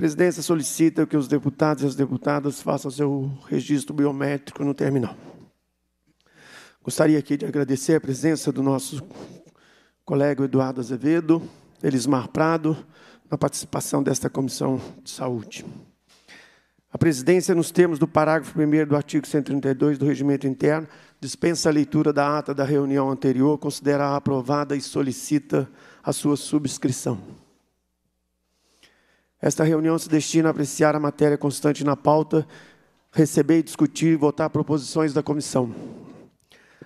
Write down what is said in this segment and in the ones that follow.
presidência solicita que os deputados e as deputadas façam seu registro biométrico no terminal. Gostaria aqui de agradecer a presença do nosso colega Eduardo Azevedo, Elismar Prado, na participação desta Comissão de Saúde. A presidência, nos termos do parágrafo 1 do artigo 132 do Regimento Interno, dispensa a leitura da ata da reunião anterior, considera aprovada e solicita a sua subscrição. Esta reunião se destina a apreciar a matéria constante na pauta, receber, discutir e votar proposições da comissão.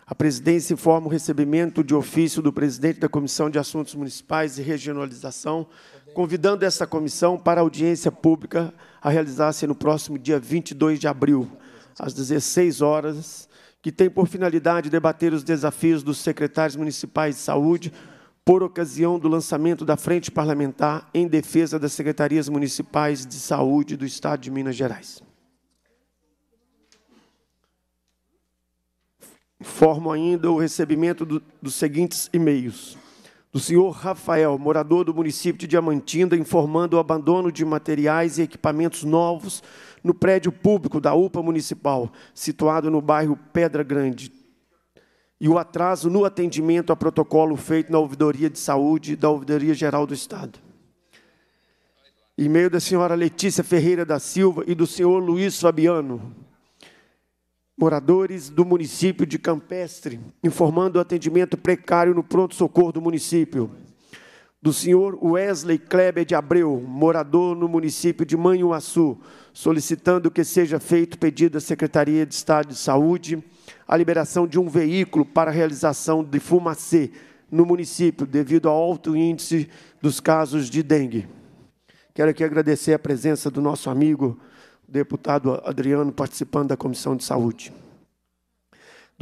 A presidência informa o recebimento de ofício do presidente da Comissão de Assuntos Municipais e Regionalização, convidando esta comissão para audiência pública a realizar-se no próximo dia 22 de abril, às 16 horas, que tem por finalidade debater os desafios dos secretários municipais de saúde, por ocasião do lançamento da Frente Parlamentar em defesa das secretarias municipais de saúde do Estado de Minas Gerais. Informo ainda o recebimento do, dos seguintes e-mails. Do senhor Rafael, morador do município de Diamantinda, informando o abandono de materiais e equipamentos novos no prédio público da UPA Municipal, situado no bairro Pedra Grande, e o atraso no atendimento a protocolo feito na Ouvidoria de Saúde da Ouvidoria Geral do Estado. E-mail da senhora Letícia Ferreira da Silva e do senhor Luiz Fabiano, moradores do município de Campestre, informando o atendimento precário no pronto-socorro do município do senhor Wesley Kleber de Abreu, morador no município de Manhuaçu, solicitando que seja feito pedido à Secretaria de Estado de Saúde a liberação de um veículo para realização de fumacê no município, devido ao alto índice dos casos de dengue. Quero aqui agradecer a presença do nosso amigo, deputado Adriano, participando da Comissão de Saúde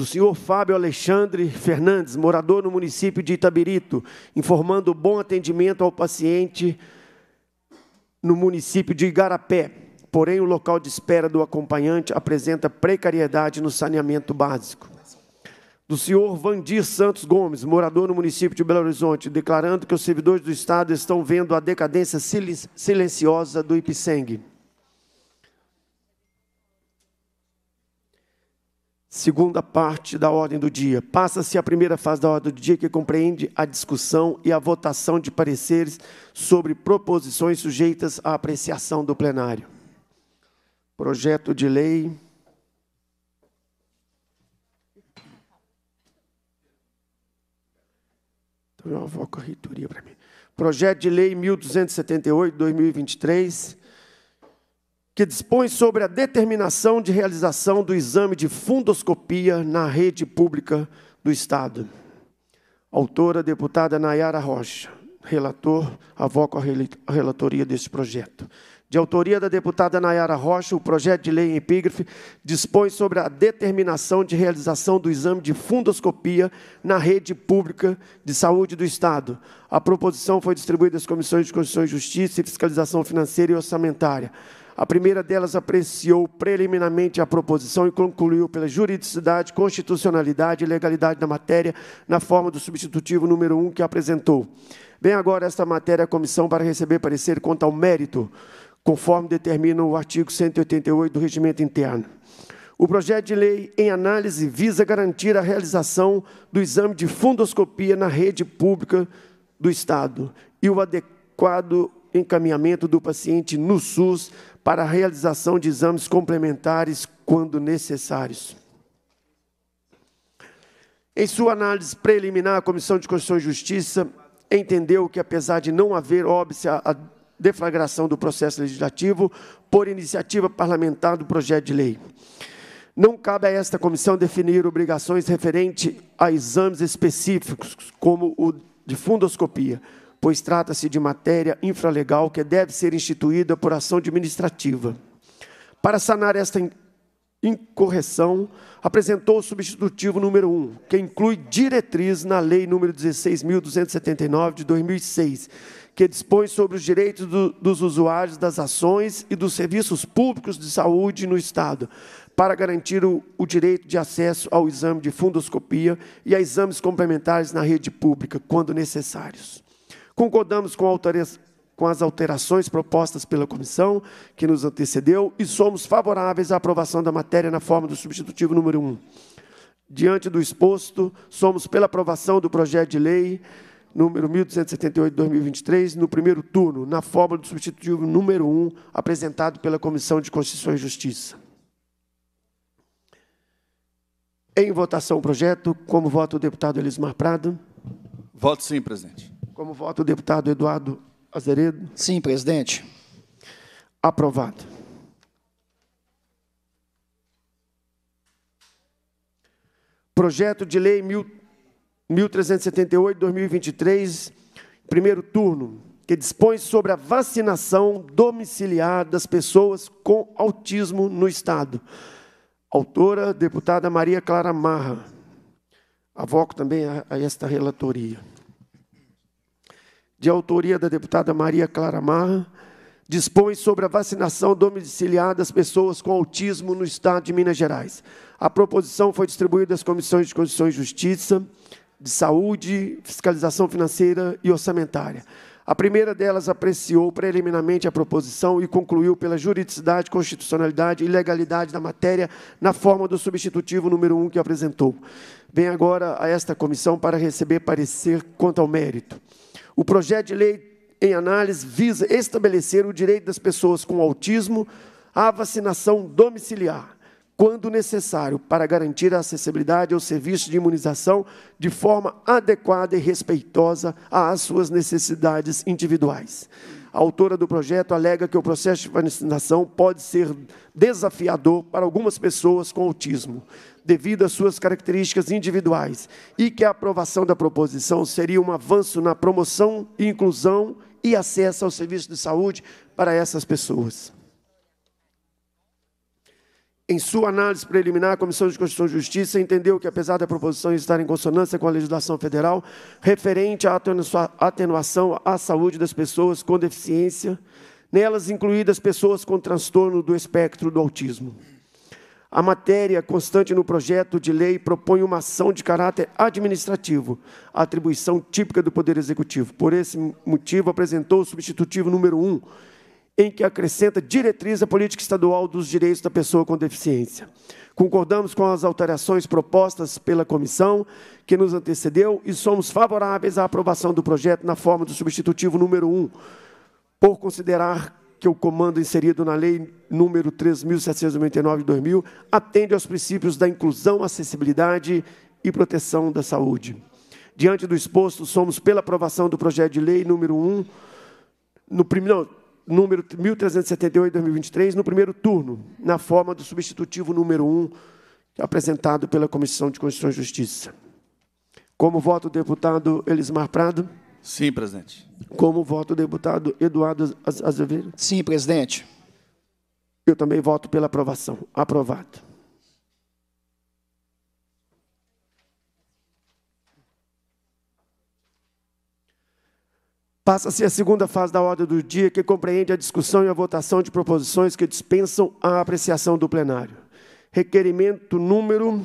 do senhor Fábio Alexandre Fernandes, morador no município de Itabirito, informando bom atendimento ao paciente no município de Igarapé. Porém, o local de espera do acompanhante apresenta precariedade no saneamento básico. Do senhor Vandir Santos Gomes, morador no município de Belo Horizonte, declarando que os servidores do Estado estão vendo a decadência silenciosa do Ipseng. segunda parte da ordem do dia. Passa-se a primeira fase da ordem do dia, que compreende a discussão e a votação de pareceres sobre proposições sujeitas à apreciação do plenário. Projeto de lei. Então, eu vou a reitoria para mim. Projeto de lei 1278, 2023 que dispõe sobre a determinação de realização do exame de fundoscopia na rede pública do Estado. Autora, deputada Nayara Rocha. Relator, avoco a relatoria deste projeto. De autoria da deputada Nayara Rocha, o projeto de lei em epígrafe dispõe sobre a determinação de realização do exame de fundoscopia na rede pública de saúde do Estado. A proposição foi distribuída às Comissões de Constituição e Justiça e Fiscalização Financeira e Orçamentária. A primeira delas apreciou preliminarmente a proposição e concluiu pela juridicidade, constitucionalidade e legalidade da matéria na forma do substitutivo número 1 um que apresentou. Vem agora esta matéria à comissão para receber parecer quanto ao mérito, conforme determina o artigo 188 do Regimento Interno. O projeto de lei em análise visa garantir a realização do exame de fundoscopia na rede pública do Estado e o adequado encaminhamento do paciente no SUS para a realização de exames complementares quando necessários. Em sua análise preliminar, a Comissão de Constituição e Justiça entendeu que, apesar de não haver óbice à deflagração do processo legislativo por iniciativa parlamentar do projeto de lei, não cabe a esta comissão definir obrigações referente a exames específicos, como o de fundoscopia, pois trata-se de matéria infralegal que deve ser instituída por ação administrativa. Para sanar esta incorreção, apresentou o substitutivo número 1, que inclui diretriz na Lei número 16.279, de 2006, que dispõe sobre os direitos do, dos usuários das ações e dos serviços públicos de saúde no Estado, para garantir o, o direito de acesso ao exame de fundoscopia e a exames complementares na rede pública, quando necessários. Concordamos com, com as alterações propostas pela comissão que nos antecedeu e somos favoráveis à aprovação da matéria na forma do substitutivo número 1. Diante do exposto, somos pela aprovação do projeto de lei número 1278/2023 no primeiro turno, na forma do substitutivo número 1 apresentado pela Comissão de Constituição e Justiça. Em votação o projeto, como vota o deputado Elismar Prado? Voto sim, presidente. Como vota o deputado Eduardo Azeredo? Sim, presidente. Aprovado. Projeto de Lei 1378-2023, primeiro turno, que dispõe sobre a vacinação domiciliar das pessoas com autismo no Estado. Autora, deputada Maria Clara Marra. Avoco também a esta relatoria de autoria da deputada Maria Clara Marra, dispõe sobre a vacinação domiciliar das pessoas com autismo no Estado de Minas Gerais. A proposição foi distribuída às comissões de Constituição e Justiça, de Saúde, Fiscalização Financeira e Orçamentária. A primeira delas apreciou preliminarmente a proposição e concluiu pela juridicidade, constitucionalidade e legalidade da matéria na forma do substitutivo número 1 um que apresentou. Vem agora a esta comissão para receber parecer quanto ao mérito. O projeto de lei em análise visa estabelecer o direito das pessoas com autismo à vacinação domiciliar, quando necessário, para garantir a acessibilidade ao serviço de imunização de forma adequada e respeitosa às suas necessidades individuais. A autora do projeto alega que o processo de vacinação pode ser desafiador para algumas pessoas com autismo, devido às suas características individuais, e que a aprovação da proposição seria um avanço na promoção, inclusão e acesso ao serviço de saúde para essas pessoas. Em sua análise preliminar, a Comissão de Constituição e Justiça entendeu que, apesar da proposição estar em consonância com a legislação federal referente à atenuação à saúde das pessoas com deficiência, nelas incluídas pessoas com transtorno do espectro do autismo. A matéria constante no projeto de lei propõe uma ação de caráter administrativo, atribuição típica do Poder Executivo. Por esse motivo, apresentou o substitutivo número 1, um, em que acrescenta diretriz à política estadual dos direitos da pessoa com deficiência. Concordamos com as alterações propostas pela comissão que nos antecedeu e somos favoráveis à aprovação do projeto na forma do substitutivo número 1, por considerar que o comando inserido na Lei número 3.799 de 2000 atende aos princípios da inclusão, acessibilidade e proteção da saúde. Diante do exposto, somos pela aprovação do projeto de lei número 1, no primeiro, número 1378 2023, no primeiro turno, na forma do substitutivo número 1, apresentado pela Comissão de Constituição e Justiça. Como voto o deputado Elismar Prado? Sim, presidente. Como voto o deputado Eduardo Azevedo? Sim, presidente. Eu também voto pela aprovação. Aprovado. Passa-se a segunda fase da ordem do dia, que compreende a discussão e a votação de proposições que dispensam a apreciação do plenário. Requerimento número.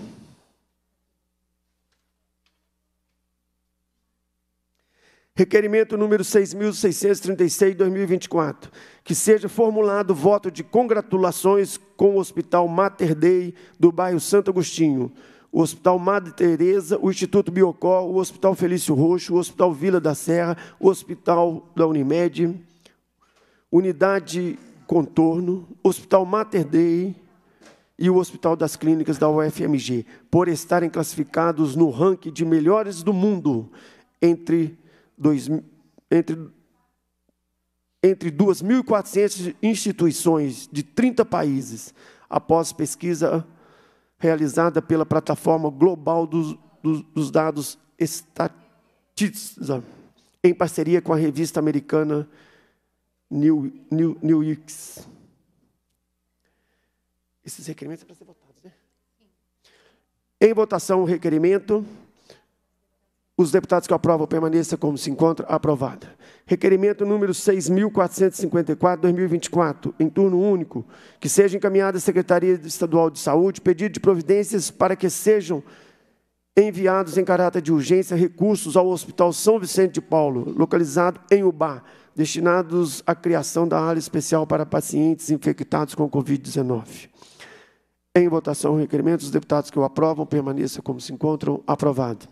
Requerimento número 6.636, 2024. Que seja formulado voto de congratulações com o Hospital Mater Dei do bairro Santo Agostinho o Hospital Madre Teresa, o Instituto Biocor, o Hospital Felício Roxo, o Hospital Vila da Serra, o Hospital da Unimed, Unidade Contorno, Hospital Mater Dei e o Hospital das Clínicas da UFMG, por estarem classificados no ranking de melhores do mundo entre, dois, entre, entre 2.400 instituições de 30 países, após pesquisa realizada pela plataforma global dos, dos, dos dados Statista, em parceria com a revista americana New, New, New X. Esses requerimentos são para ser votados, né? Em votação, o requerimento. Os deputados que aprovam permaneça como se encontra. Aprovada. Requerimento número 6.454, 2024, em turno único, que seja encaminhada à Secretaria Estadual de Saúde pedido de providências para que sejam enviados em caráter de urgência recursos ao Hospital São Vicente de Paulo, localizado em Ubá, destinados à criação da área especial para pacientes infectados com Covid-19. Em votação, o requerimento, os deputados que o aprovam permaneçam como se encontram. Aprovado.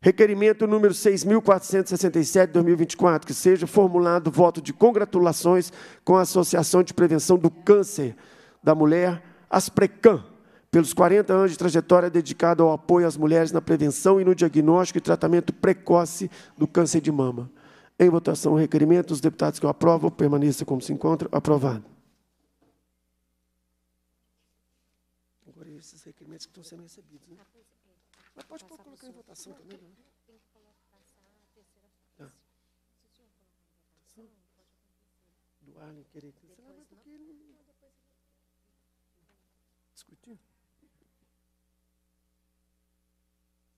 Requerimento número 6.467, 2024, que seja formulado voto de congratulações com a Associação de Prevenção do Câncer da Mulher, Asprecan, pelos 40 anos de trajetória dedicada ao apoio às mulheres na prevenção e no diagnóstico e tratamento precoce do câncer de mama. Em votação o requerimento, os deputados que o aprovam permaneçam como se encontram. Aprovado. Agora esses requerimentos que estão sendo recebidos. Pode pôr, colocar em votação também. Não. É? Tem que passar a terceira fase. Ah. Se o senhor colocar em votação, pode acontecer. Do Arlen querer cancelar, mas ele...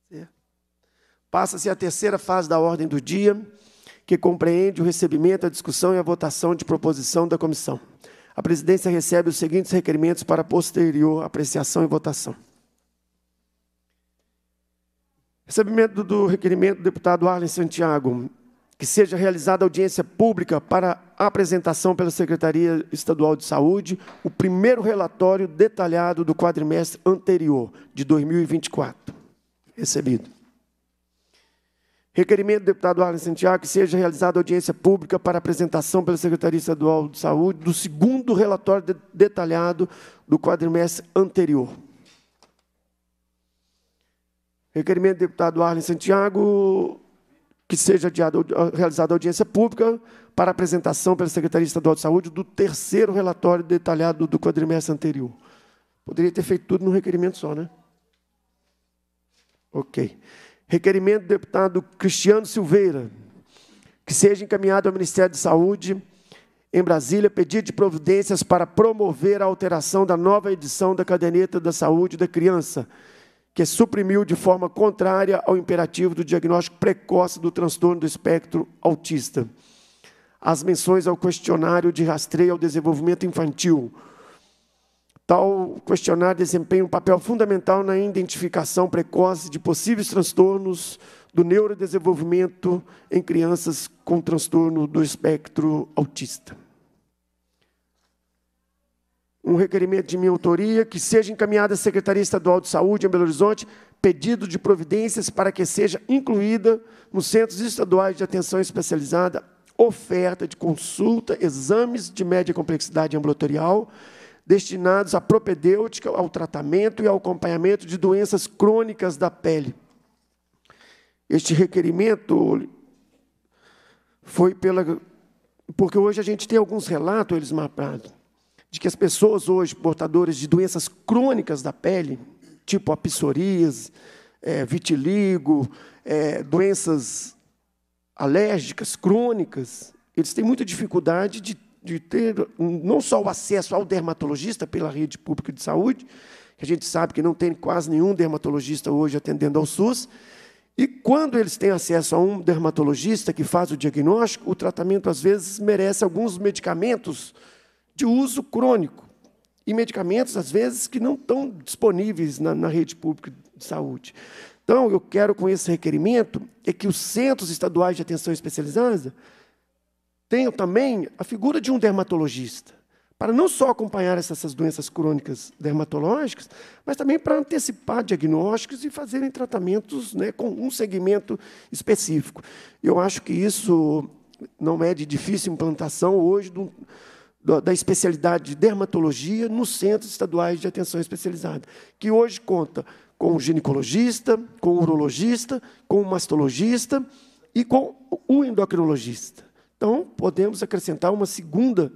Certo. Passa-se a terceira fase da ordem do dia, que compreende o recebimento, a discussão e a votação de proposição da comissão. A presidência recebe os seguintes requerimentos para posterior apreciação e votação. Recebimento do requerimento do deputado Arlen Santiago, que seja realizada audiência pública para apresentação pela Secretaria Estadual de Saúde o primeiro relatório detalhado do quadrimestre anterior, de 2024. Recebido. Requerimento do deputado Arlen Santiago que seja realizada audiência pública para apresentação pela Secretaria Estadual de Saúde do segundo relatório detalhado do quadrimestre anterior. Requerimento do deputado Arlen Santiago, que seja adiado, realizada audiência pública para apresentação pela Secretaria Estadual de Saúde do terceiro relatório detalhado do quadrimestre anterior. Poderia ter feito tudo num requerimento só, né? Ok. Requerimento do deputado Cristiano Silveira, que seja encaminhado ao Ministério da Saúde em Brasília pedido de providências para promover a alteração da nova edição da Caderneta da Saúde da Criança, que suprimiu de forma contrária ao imperativo do diagnóstico precoce do transtorno do espectro autista. As menções ao questionário de rastreio ao desenvolvimento infantil. Tal questionário desempenha um papel fundamental na identificação precoce de possíveis transtornos do neurodesenvolvimento em crianças com transtorno do espectro autista um requerimento de minha autoria que seja encaminhada à Secretaria Estadual de Saúde em Belo Horizonte pedido de providências para que seja incluída nos centros estaduais de atenção especializada oferta de consulta, exames de média complexidade ambulatorial destinados à propedêutica, ao tratamento e ao acompanhamento de doenças crônicas da pele. Este requerimento foi pela porque hoje a gente tem alguns relatos eles mapados de que as pessoas hoje portadoras de doenças crônicas da pele, tipo a psoríase, é, vitiligo, é, doenças alérgicas, crônicas, eles têm muita dificuldade de, de ter não só o acesso ao dermatologista pela rede pública de saúde, que a gente sabe que não tem quase nenhum dermatologista hoje atendendo ao SUS, e quando eles têm acesso a um dermatologista que faz o diagnóstico, o tratamento às vezes merece alguns medicamentos de uso crônico e medicamentos, às vezes, que não estão disponíveis na, na rede pública de saúde. Então, eu quero, com esse requerimento, é que os centros estaduais de atenção especializada tenham também a figura de um dermatologista, para não só acompanhar essas doenças crônicas dermatológicas, mas também para antecipar diagnósticos e fazerem tratamentos né, com um segmento específico. Eu acho que isso não é de difícil implantação hoje, de um, da especialidade de dermatologia nos centros estaduais de atenção especializada, que hoje conta com o ginecologista, com o urologista, com o mastologista e com o endocrinologista. Então, podemos acrescentar uma segunda,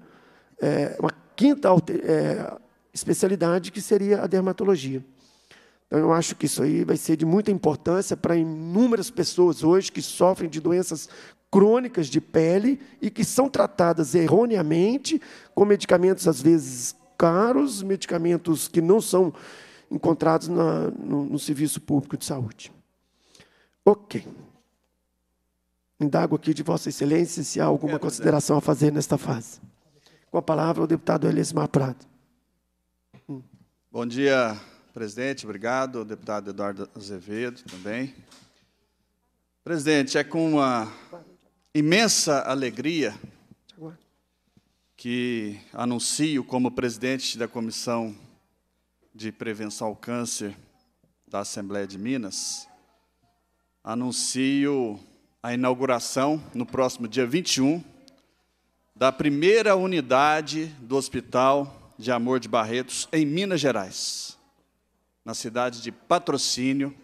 é, uma quinta é, especialidade, que seria a dermatologia. Então, eu acho que isso aí vai ser de muita importância para inúmeras pessoas hoje que sofrem de doenças crônicas de pele e que são tratadas erroneamente com medicamentos às vezes caros, medicamentos que não são encontrados na, no, no, serviço público de saúde. Ok. Indago aqui de Vossa Excelência se há alguma né? consideração a fazer nesta fase. Com a palavra o deputado Elismar Prado. Hum. Bom dia, presidente. Obrigado. Deputado Eduardo Azevedo também. Presidente, é com uma imensa alegria tá que anuncio como presidente da Comissão de Prevenção ao Câncer da Assembleia de Minas, anuncio a inauguração, no próximo dia 21, da primeira unidade do Hospital de Amor de Barretos, em Minas Gerais, na cidade de Patrocínio.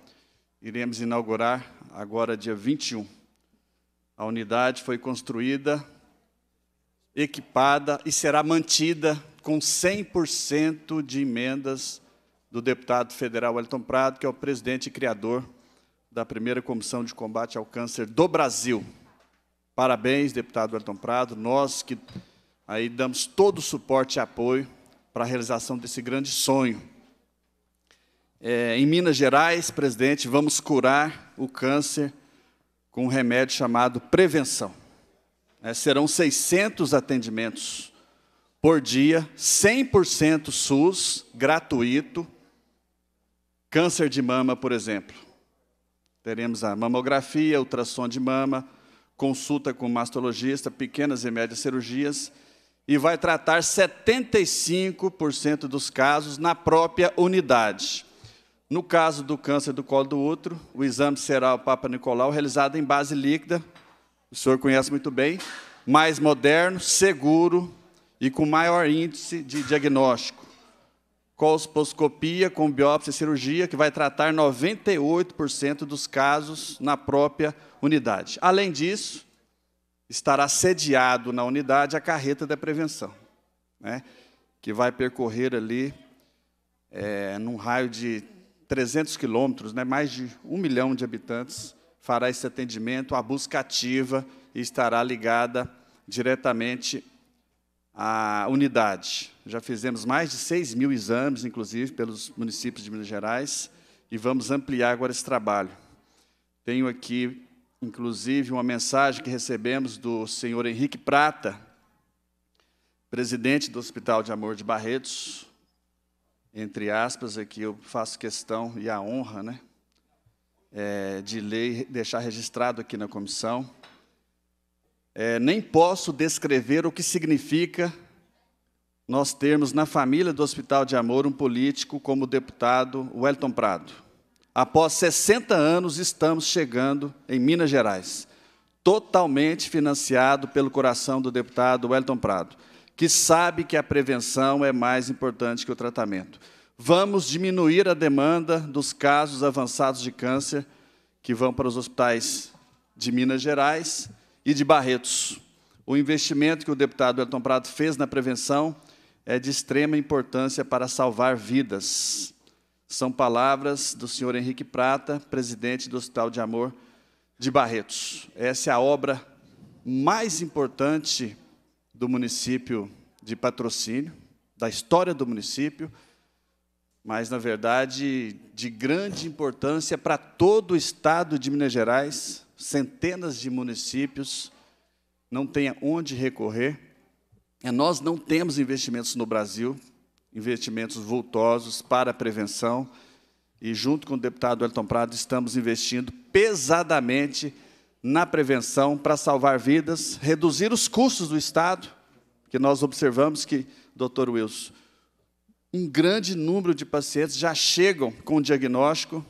Iremos inaugurar agora, dia 21. A unidade foi construída, equipada e será mantida com 100% de emendas do deputado federal Wellington Prado, que é o presidente e criador da primeira comissão de combate ao câncer do Brasil. Parabéns, deputado Wellington Prado, nós que aí damos todo o suporte e apoio para a realização desse grande sonho. É, em Minas Gerais, presidente, vamos curar o câncer com um remédio chamado prevenção. É, serão 600 atendimentos por dia, 100% SUS, gratuito. Câncer de mama, por exemplo. Teremos a mamografia, ultrassom de mama, consulta com mastologista, pequenas e médias cirurgias, e vai tratar 75% dos casos na própria unidade. No caso do câncer do colo do útero, o exame será o Papa Nicolau, realizado em base líquida, o senhor conhece muito bem, mais moderno, seguro e com maior índice de diagnóstico. Colposcopia com biópsia e cirurgia, que vai tratar 98% dos casos na própria unidade. Além disso, estará sediado na unidade a carreta da prevenção, né, que vai percorrer ali, é, num raio de 300 quilômetros, né, mais de um milhão de habitantes, fará esse atendimento, a busca ativa e estará ligada diretamente à unidade. Já fizemos mais de 6 mil exames, inclusive, pelos municípios de Minas Gerais, e vamos ampliar agora esse trabalho. Tenho aqui, inclusive, uma mensagem que recebemos do senhor Henrique Prata, presidente do Hospital de Amor de Barretos, entre aspas, aqui é eu faço questão e a honra, né? É, de ler, deixar registrado aqui na comissão. É, nem posso descrever o que significa nós termos na família do Hospital de Amor um político como o deputado Wellington Prado. Após 60 anos, estamos chegando em Minas Gerais, totalmente financiado pelo coração do deputado Wellington Prado que sabe que a prevenção é mais importante que o tratamento. Vamos diminuir a demanda dos casos avançados de câncer que vão para os hospitais de Minas Gerais e de Barretos. O investimento que o deputado Elton Prado fez na prevenção é de extrema importância para salvar vidas. São palavras do senhor Henrique Prata, presidente do Hospital de Amor de Barretos. Essa é a obra mais importante do município de Patrocínio, da história do município, mas, na verdade, de grande importância para todo o estado de Minas Gerais, centenas de municípios, não tenha onde recorrer. É, nós não temos investimentos no Brasil, investimentos vultosos para a prevenção, e junto com o deputado Elton Prado estamos investindo pesadamente na prevenção para salvar vidas, reduzir os custos do Estado, que nós observamos que, doutor Wilson, um grande número de pacientes já chegam com o diagnóstico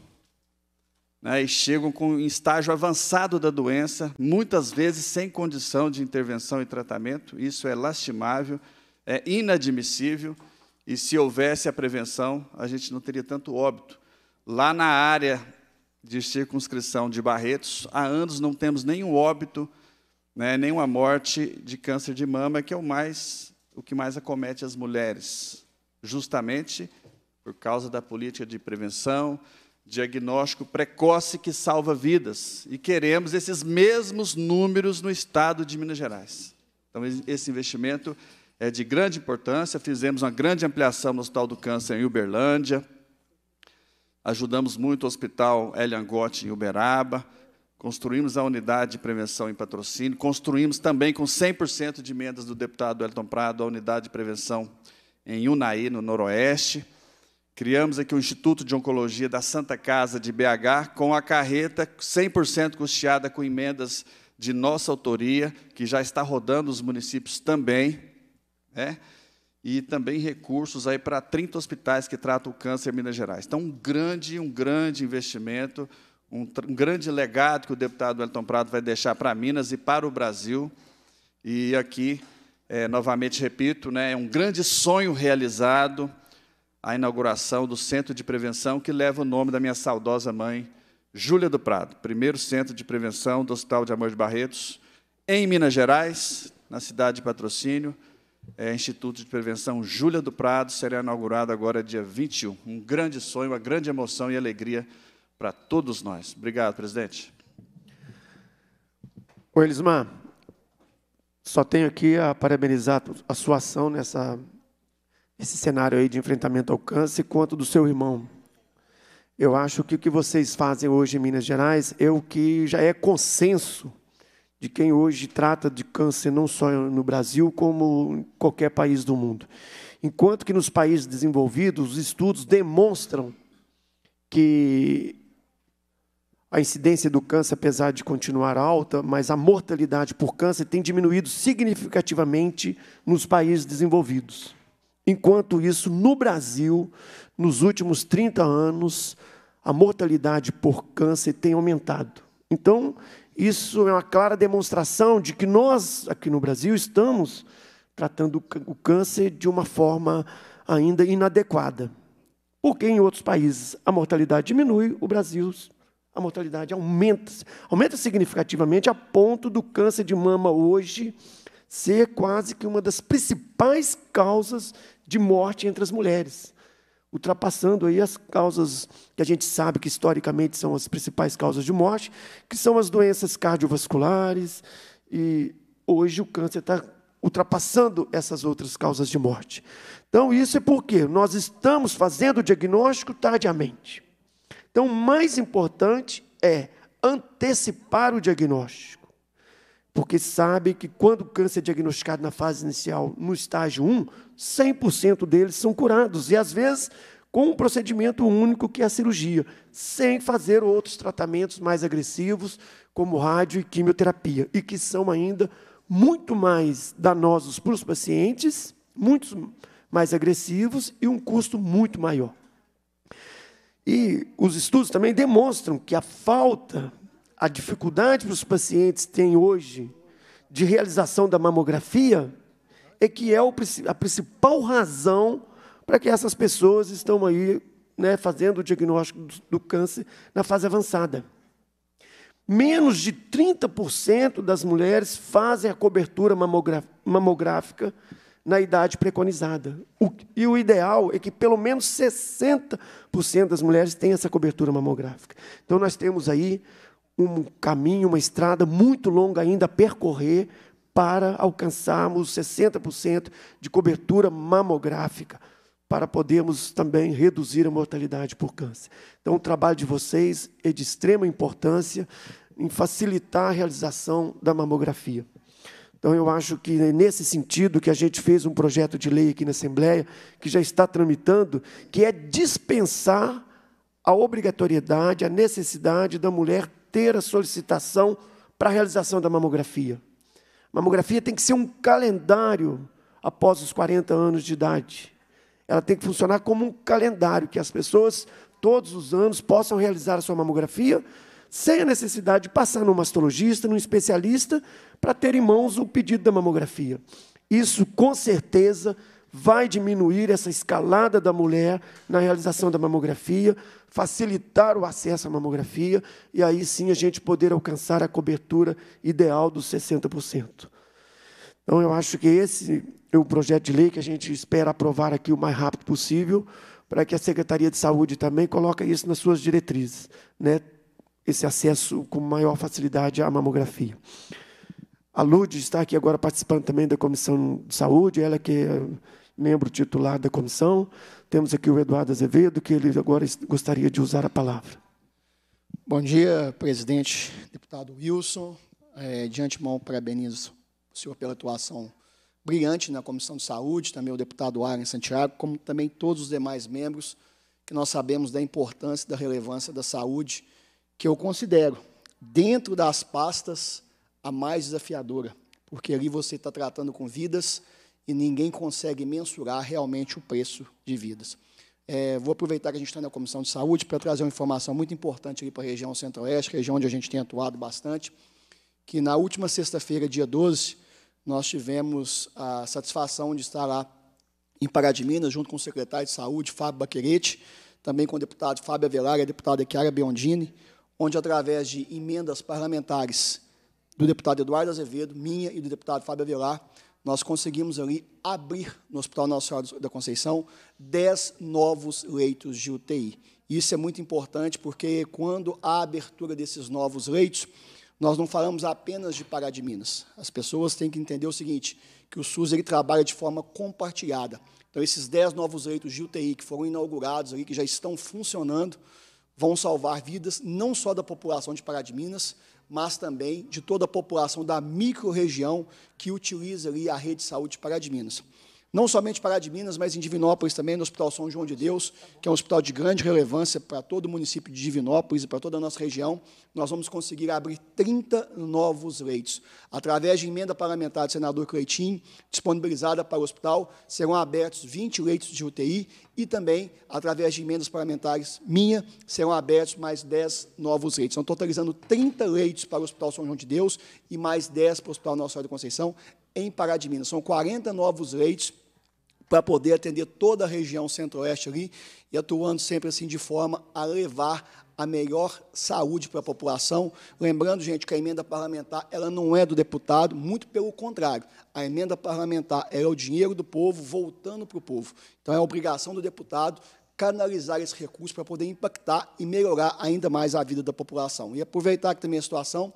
né, e chegam com um estágio avançado da doença, muitas vezes sem condição de intervenção e tratamento. Isso é lastimável, é inadmissível. E se houvesse a prevenção, a gente não teria tanto óbito. Lá na área de circunscrição de Barretos. Há anos não temos nenhum óbito, né, nenhuma morte de câncer de mama, que é o, mais, o que mais acomete as mulheres, justamente por causa da política de prevenção, diagnóstico precoce que salva vidas. E queremos esses mesmos números no estado de Minas Gerais. Então, esse investimento é de grande importância. Fizemos uma grande ampliação no Hospital do Câncer em Uberlândia, ajudamos muito o Hospital Eliangote em Uberaba, construímos a unidade de prevenção em patrocínio, construímos também com 100% de emendas do deputado Elton Prado a unidade de prevenção em Unai no Noroeste. Criamos aqui o Instituto de Oncologia da Santa Casa de BH, com a carreta 100% custeada com emendas de nossa autoria, que já está rodando os municípios também. Né? e também recursos aí para 30 hospitais que tratam o câncer em Minas Gerais. Então, um grande, um grande investimento, um, um grande legado que o deputado Elton Prado vai deixar para Minas e para o Brasil. E aqui, é, novamente repito, né, é um grande sonho realizado a inauguração do Centro de Prevenção que leva o nome da minha saudosa mãe, Júlia do Prado, primeiro Centro de Prevenção do Hospital de Amor de Barretos, em Minas Gerais, na cidade de Patrocínio, é, Instituto de Prevenção Júlia do Prado será inaugurado agora dia 21. Um grande sonho, uma grande emoção e alegria para todos nós. Obrigado, presidente. Oi, Elismar. Só tenho aqui a parabenizar a sua ação nessa esse cenário aí de enfrentamento ao câncer quanto do seu irmão. Eu acho que o que vocês fazem hoje em Minas Gerais é o que já é consenso de quem hoje trata de câncer não só no Brasil, como em qualquer país do mundo. Enquanto que nos países desenvolvidos, os estudos demonstram que a incidência do câncer, apesar de continuar alta, mas a mortalidade por câncer tem diminuído significativamente nos países desenvolvidos. Enquanto isso, no Brasil, nos últimos 30 anos, a mortalidade por câncer tem aumentado. Então, isso é uma clara demonstração de que nós, aqui no Brasil, estamos tratando o câncer de uma forma ainda inadequada. Porque em outros países a mortalidade diminui, o Brasil a mortalidade aumenta, aumenta significativamente a ponto do câncer de mama hoje ser quase que uma das principais causas de morte entre as mulheres ultrapassando aí as causas que a gente sabe que historicamente são as principais causas de morte, que são as doenças cardiovasculares, e hoje o câncer está ultrapassando essas outras causas de morte. Então, isso é porque nós estamos fazendo o diagnóstico tardiamente. Então, o mais importante é antecipar o diagnóstico porque sabe que quando o câncer é diagnosticado na fase inicial, no estágio 1, 100% deles são curados, e às vezes com um procedimento único que é a cirurgia, sem fazer outros tratamentos mais agressivos, como rádio e quimioterapia, e que são ainda muito mais danosos para os pacientes, muito mais agressivos e um custo muito maior. E os estudos também demonstram que a falta a dificuldade que os pacientes têm hoje de realização da mamografia é que é a principal razão para que essas pessoas estão aí né, fazendo o diagnóstico do câncer na fase avançada. Menos de 30% das mulheres fazem a cobertura mamográfica na idade preconizada. O, e o ideal é que pelo menos 60% das mulheres tenham essa cobertura mamográfica. Então, nós temos aí um caminho, uma estrada muito longa ainda a percorrer para alcançarmos 60% de cobertura mamográfica, para podermos também reduzir a mortalidade por câncer. Então, o trabalho de vocês é de extrema importância em facilitar a realização da mamografia. Então, eu acho que é nesse sentido que a gente fez um projeto de lei aqui na Assembleia, que já está tramitando, que é dispensar a obrigatoriedade, a necessidade da mulher ter a solicitação para a realização da mamografia. mamografia tem que ser um calendário após os 40 anos de idade. Ela tem que funcionar como um calendário que as pessoas todos os anos possam realizar a sua mamografia sem a necessidade de passar num mastologista, num especialista, para ter em mãos o pedido da mamografia. Isso, com certeza, vai diminuir essa escalada da mulher na realização da mamografia, facilitar o acesso à mamografia e aí sim a gente poder alcançar a cobertura ideal dos 60%. Então, eu acho que esse é o projeto de lei que a gente espera aprovar aqui o mais rápido possível, para que a Secretaria de Saúde também coloque isso nas suas diretrizes, né? esse acesso com maior facilidade à mamografia. A Lud está aqui agora participando também da Comissão de Saúde, ela que é membro titular da comissão. Temos aqui o Eduardo Azevedo, que ele agora gostaria de usar a palavra. Bom dia, presidente, deputado Wilson. É, de antemão, parabenizo o senhor pela atuação brilhante na Comissão de Saúde, também o deputado Aaron Santiago, como também todos os demais membros, que nós sabemos da importância e da relevância da saúde, que eu considero, dentro das pastas, a mais desafiadora, porque ali você está tratando com vidas, e ninguém consegue mensurar realmente o preço de vidas. É, vou aproveitar que a gente está na Comissão de Saúde para trazer uma informação muito importante aqui para a região centro-oeste, região onde a gente tem atuado bastante, que na última sexta-feira, dia 12, nós tivemos a satisfação de estar lá em Pará de Minas, junto com o secretário de Saúde, Fábio Baquerete, também com o deputado Fábio Avelar e a deputada Chiara Biondini, onde, através de emendas parlamentares do deputado Eduardo Azevedo, minha e do deputado Fábio Avelar, nós conseguimos ali abrir no Hospital Nossa Senhora da Conceição 10 novos leitos de UTI. Isso é muito importante porque quando há abertura desses novos leitos, nós não falamos apenas de Pará de Minas. As pessoas têm que entender o seguinte, que o SUS ele trabalha de forma compartilhada. Então, esses 10 novos leitos de UTI que foram inaugurados ali, que já estão funcionando, vão salvar vidas não só da população de Pará de Minas, mas também de toda a população da microrregião que utiliza ali a rede de saúde para de Minas não somente Pará de Minas, mas em Divinópolis também, no Hospital São João de Deus, que é um hospital de grande relevância para todo o município de Divinópolis e para toda a nossa região, nós vamos conseguir abrir 30 novos leitos. Através de emenda parlamentar do senador Cleitinho, disponibilizada para o hospital, serão abertos 20 leitos de UTI e também, através de emendas parlamentares minha, serão abertos mais 10 novos leitos. Então, totalizando 30 leitos para o Hospital São João de Deus e mais 10 para o Hospital Nossa Senhora da Conceição, em Pará de Minas. São 40 novos leitos para poder atender toda a região centro-oeste ali e atuando sempre assim de forma a levar a melhor saúde para a população. Lembrando, gente, que a emenda parlamentar ela não é do deputado, muito pelo contrário. A emenda parlamentar é o dinheiro do povo voltando para o povo. Então, é obrigação do deputado canalizar esse recurso para poder impactar e melhorar ainda mais a vida da população. E aproveitar que também a situação,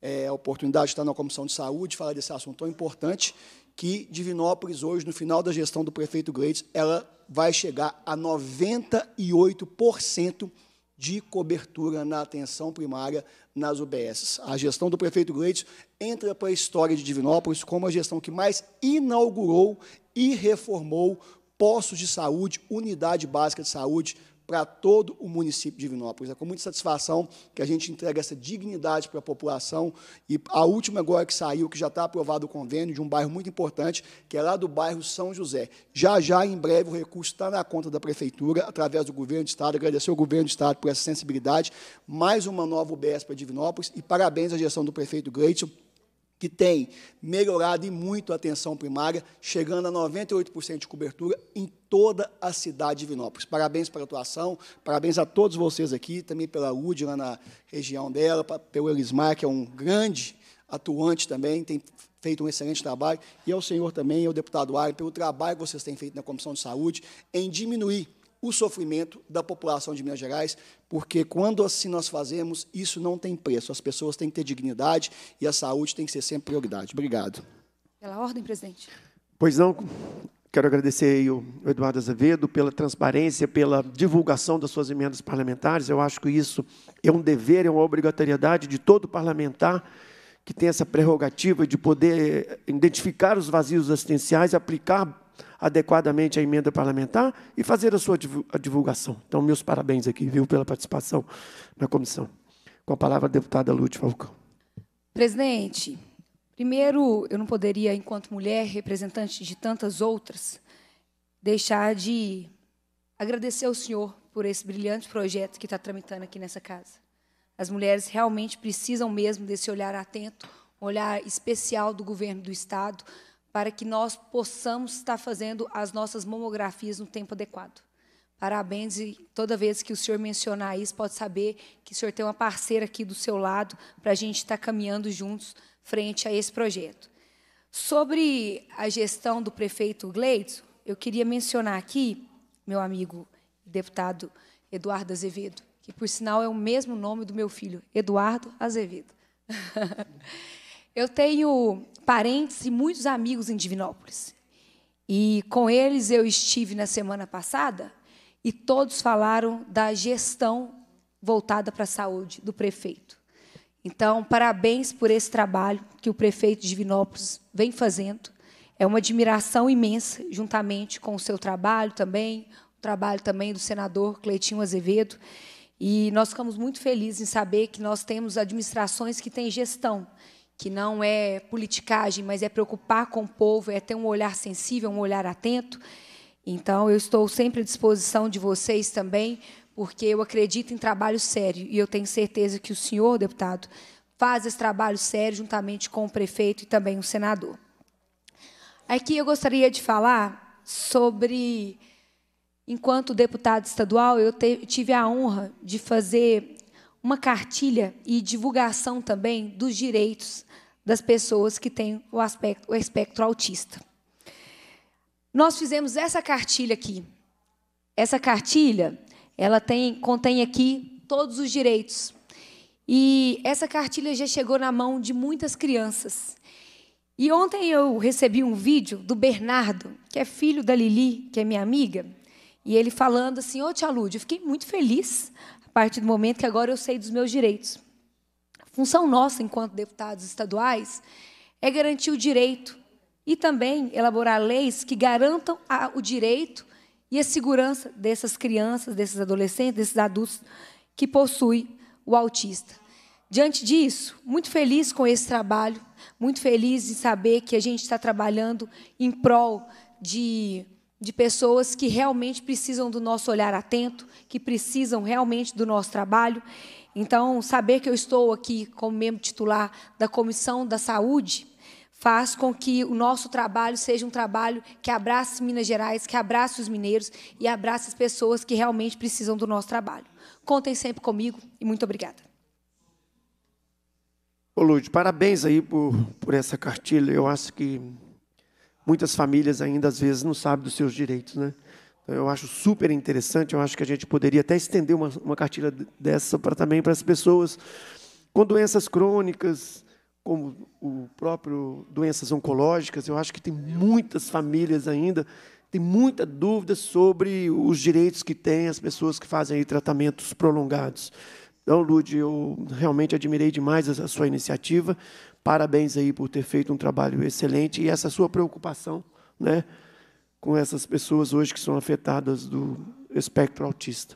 é, a oportunidade de estar na Comissão de Saúde, falar desse assunto tão importante, que Divinópolis hoje, no final da gestão do prefeito Gleides, ela vai chegar a 98% de cobertura na atenção primária nas UBSs. A gestão do prefeito Gleides entra para a história de Divinópolis como a gestão que mais inaugurou e reformou postos de saúde, unidade básica de saúde, para todo o município de Divinópolis. É com muita satisfação que a gente entrega essa dignidade para a população. E a última agora que saiu, que já está aprovado o convênio, de um bairro muito importante, que é lá do bairro São José. Já, já, em breve, o recurso está na conta da Prefeitura, através do Governo do Estado. Agradecer ao Governo do Estado por essa sensibilidade. Mais uma nova UBS para Divinópolis. E parabéns à gestão do prefeito Gleitson que tem melhorado e muito a atenção primária, chegando a 98% de cobertura em toda a cidade de Vinópolis. Parabéns pela atuação, parabéns a todos vocês aqui, também pela UD lá na região dela, pelo Elismar, que é um grande atuante também, tem feito um excelente trabalho, e ao senhor também, ao deputado Ari, pelo trabalho que vocês têm feito na Comissão de Saúde em diminuir o sofrimento da população de Minas Gerais, porque quando assim nós fazemos, isso não tem preço. As pessoas têm que ter dignidade e a saúde tem que ser sempre prioridade. Obrigado. Pela ordem, presidente. Pois não. Quero agradecer o Eduardo Azevedo pela transparência, pela divulgação das suas emendas parlamentares. Eu acho que isso é um dever, é uma obrigatoriedade de todo parlamentar que tem essa prerrogativa de poder identificar os vazios assistenciais, aplicar adequadamente a emenda parlamentar e fazer a sua divulgação. Então, meus parabéns aqui, viu, pela participação na comissão. Com a palavra, a deputada Lúcia Falcão. Presidente, primeiro, eu não poderia, enquanto mulher, representante de tantas outras, deixar de agradecer ao senhor por esse brilhante projeto que está tramitando aqui nessa casa. As mulheres realmente precisam mesmo desse olhar atento, olhar especial do governo do Estado, para que nós possamos estar fazendo as nossas mamografias no tempo adequado. Parabéns e toda vez que o senhor mencionar isso, pode saber que o senhor tem uma parceira aqui do seu lado para a gente estar caminhando juntos frente a esse projeto. Sobre a gestão do prefeito Gleidson, eu queria mencionar aqui meu amigo deputado Eduardo Azevedo, que por sinal é o mesmo nome do meu filho, Eduardo Azevedo. Eu tenho parentes e muitos amigos em Divinópolis. E com eles eu estive na semana passada e todos falaram da gestão voltada para a saúde do prefeito. Então, parabéns por esse trabalho que o prefeito de Divinópolis vem fazendo. É uma admiração imensa, juntamente com o seu trabalho também, o trabalho também do senador Cleitinho Azevedo. E nós ficamos muito felizes em saber que nós temos administrações que têm gestão que não é politicagem, mas é preocupar com o povo, é ter um olhar sensível, um olhar atento. Então, eu estou sempre à disposição de vocês também, porque eu acredito em trabalho sério e eu tenho certeza que o senhor, deputado, faz esse trabalho sério juntamente com o prefeito e também o senador. Aqui eu gostaria de falar sobre, enquanto deputado estadual, eu tive a honra de fazer uma cartilha e divulgação também dos direitos das pessoas que têm o, aspecto, o espectro autista. Nós fizemos essa cartilha aqui. Essa cartilha, ela tem, contém aqui todos os direitos. E essa cartilha já chegou na mão de muitas crianças. E ontem eu recebi um vídeo do Bernardo, que é filho da Lili, que é minha amiga, e ele falando assim: Ô, tia Lúdia, eu fiquei muito feliz a partir do momento que agora eu sei dos meus direitos. A função nossa, enquanto deputados estaduais, é garantir o direito e também elaborar leis que garantam a, o direito e a segurança dessas crianças, desses adolescentes, desses adultos que possuem o autista. Diante disso, muito feliz com esse trabalho, muito feliz em saber que a gente está trabalhando em prol de de pessoas que realmente precisam do nosso olhar atento, que precisam realmente do nosso trabalho. Então, saber que eu estou aqui como membro titular da Comissão da Saúde faz com que o nosso trabalho seja um trabalho que abrace Minas Gerais, que abrace os mineiros e abrace as pessoas que realmente precisam do nosso trabalho. Contem sempre comigo e muito obrigada. Ô, Lúcio, parabéns aí por, por essa cartilha. Eu acho que muitas famílias ainda às vezes não sabem dos seus direitos, né? Então, eu acho super interessante, eu acho que a gente poderia até estender uma, uma cartilha dessa para também para as pessoas com doenças crônicas, como o próprio doenças oncológicas, eu acho que tem muitas famílias ainda tem muita dúvida sobre os direitos que têm as pessoas que fazem aí tratamentos prolongados. Então, Lude, eu realmente admirei demais a sua iniciativa. Parabéns aí por ter feito um trabalho excelente e essa sua preocupação né, com essas pessoas hoje que são afetadas do espectro autista.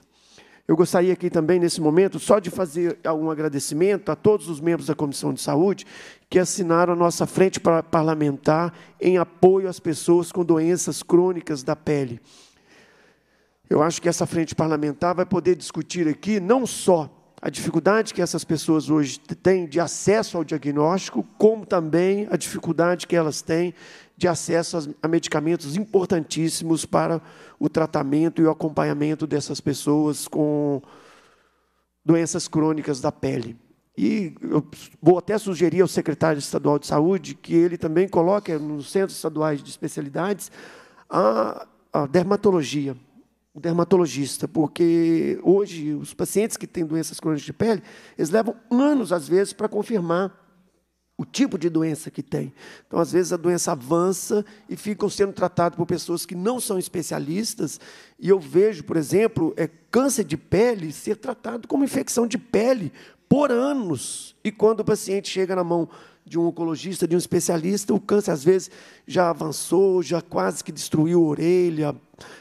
Eu gostaria aqui também, nesse momento, só de fazer um agradecimento a todos os membros da Comissão de Saúde que assinaram a nossa frente parlamentar em apoio às pessoas com doenças crônicas da pele. Eu acho que essa frente parlamentar vai poder discutir aqui não só a dificuldade que essas pessoas hoje têm de acesso ao diagnóstico, como também a dificuldade que elas têm de acesso a medicamentos importantíssimos para o tratamento e o acompanhamento dessas pessoas com doenças crônicas da pele. E eu vou até sugerir ao secretário estadual de saúde que ele também coloque nos centros estaduais de especialidades a, a dermatologia dermatologista, porque hoje os pacientes que têm doenças crônicas de pele, eles levam anos, às vezes, para confirmar o tipo de doença que tem. Então, às vezes, a doença avança e ficam sendo tratados por pessoas que não são especialistas. E eu vejo, por exemplo, é, câncer de pele ser tratado como infecção de pele por anos. E quando o paciente chega na mão de um oncologista, de um especialista, o câncer às vezes já avançou, já quase que destruiu a orelha,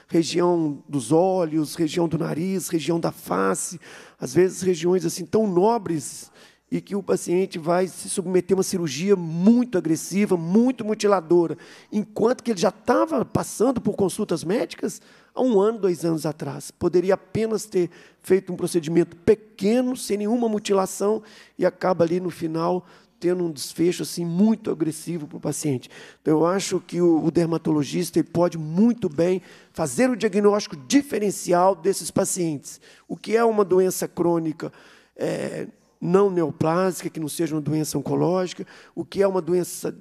região dos olhos, região do nariz, região da face, às vezes regiões assim tão nobres e que o paciente vai se submeter a uma cirurgia muito agressiva, muito mutiladora, enquanto que ele já estava passando por consultas médicas há um ano, dois anos atrás. Poderia apenas ter feito um procedimento pequeno, sem nenhuma mutilação, e acaba ali no final tendo um desfecho assim muito agressivo para o paciente. Então, eu acho que o, o dermatologista ele pode muito bem fazer o diagnóstico diferencial desses pacientes. O que é uma doença crônica é, não neoplásica, que não seja uma doença oncológica, o que é uma doença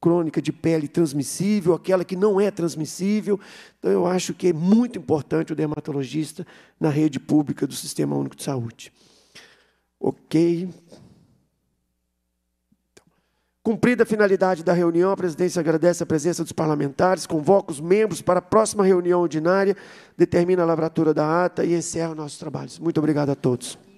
crônica de pele transmissível, aquela que não é transmissível. Então, eu acho que é muito importante o dermatologista na rede pública do Sistema Único de Saúde. Ok. Cumprida a finalidade da reunião, a presidência agradece a presença dos parlamentares, convoca os membros para a próxima reunião ordinária, determina a lavratura da ata e encerra nossos trabalhos. Muito obrigado a todos.